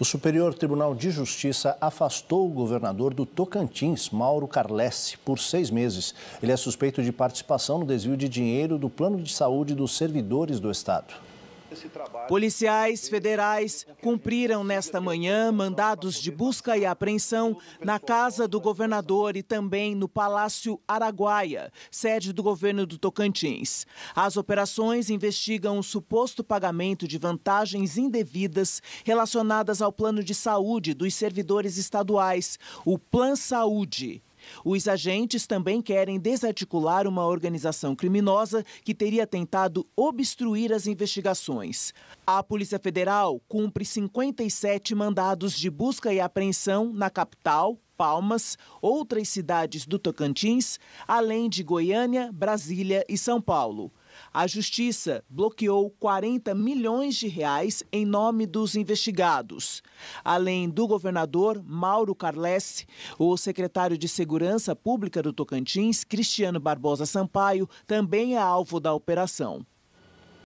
O Superior Tribunal de Justiça afastou o governador do Tocantins, Mauro Carlesse, por seis meses. Ele é suspeito de participação no desvio de dinheiro do plano de saúde dos servidores do Estado. Policiais federais cumpriram nesta manhã mandados de busca e apreensão na casa do governador e também no Palácio Araguaia, sede do governo do Tocantins. As operações investigam o suposto pagamento de vantagens indevidas relacionadas ao plano de saúde dos servidores estaduais, o Plan Saúde. Os agentes também querem desarticular uma organização criminosa que teria tentado obstruir as investigações. A Polícia Federal cumpre 57 mandados de busca e apreensão na capital, Palmas, outras cidades do Tocantins, além de Goiânia, Brasília e São Paulo. A justiça bloqueou 40 milhões de reais em nome dos investigados. Além do governador Mauro Carlesse, o secretário de Segurança Pública do Tocantins, Cristiano Barbosa Sampaio, também é alvo da operação.